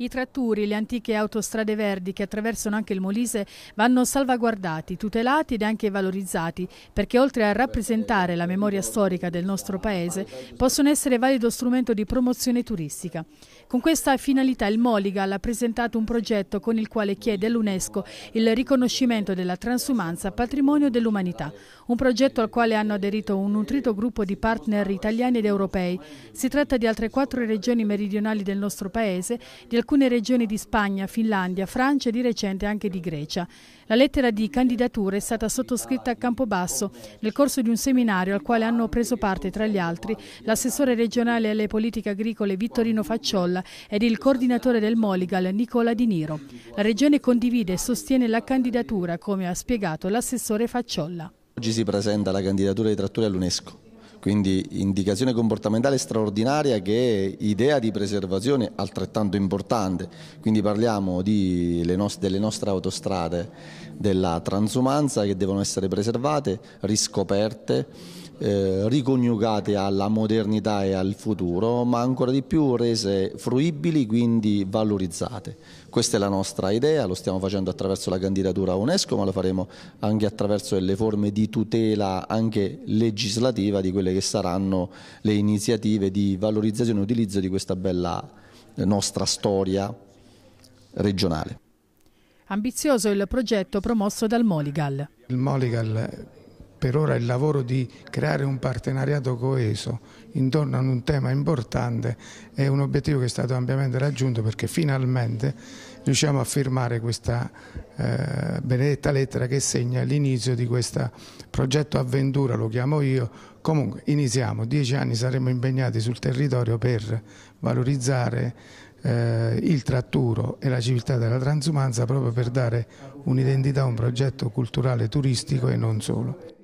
I tratturi, le antiche autostrade verdi che attraversano anche il Molise vanno salvaguardati, tutelati ed anche valorizzati perché oltre a rappresentare la memoria storica del nostro paese possono essere valido strumento di promozione turistica. Con questa finalità il Moligal ha presentato un progetto con il quale chiede all'UNESCO il riconoscimento della transumanza patrimonio dell'umanità, un progetto al quale hanno aderito un nutrito gruppo di partner italiani ed europei. Si tratta di altre quattro regioni meridionali del nostro paese, del alcune regioni di Spagna, Finlandia, Francia e di recente anche di Grecia. La lettera di candidatura è stata sottoscritta a Campobasso nel corso di un seminario al quale hanno preso parte tra gli altri l'assessore regionale alle politiche agricole Vittorino Facciolla ed il coordinatore del Moligal Nicola Di Niro. La regione condivide e sostiene la candidatura come ha spiegato l'assessore Facciolla. Oggi si presenta la candidatura di Trattori all'UNESCO quindi indicazione comportamentale straordinaria che è idea di preservazione altrettanto importante. Quindi parliamo nos delle nostre autostrade, della transumanza che devono essere preservate, riscoperte eh, riconiugate alla modernità e al futuro, ma ancora di più rese fruibili, quindi valorizzate. Questa è la nostra idea, lo stiamo facendo attraverso la candidatura a UNESCO, ma lo faremo anche attraverso le forme di tutela anche legislativa di quelle che saranno le iniziative di valorizzazione e utilizzo di questa bella nostra storia regionale. Ambizioso il progetto promosso dal Moligal. Il Moligal per ora il lavoro di creare un partenariato coeso intorno ad un tema importante è un obiettivo che è stato ampiamente raggiunto perché finalmente riusciamo a firmare questa eh, benedetta lettera che segna l'inizio di questo progetto avventura, lo chiamo io. Comunque iniziamo, dieci anni saremo impegnati sul territorio per valorizzare eh, il tratturo e la civiltà della transumanza proprio per dare un'identità a un progetto culturale turistico e non solo.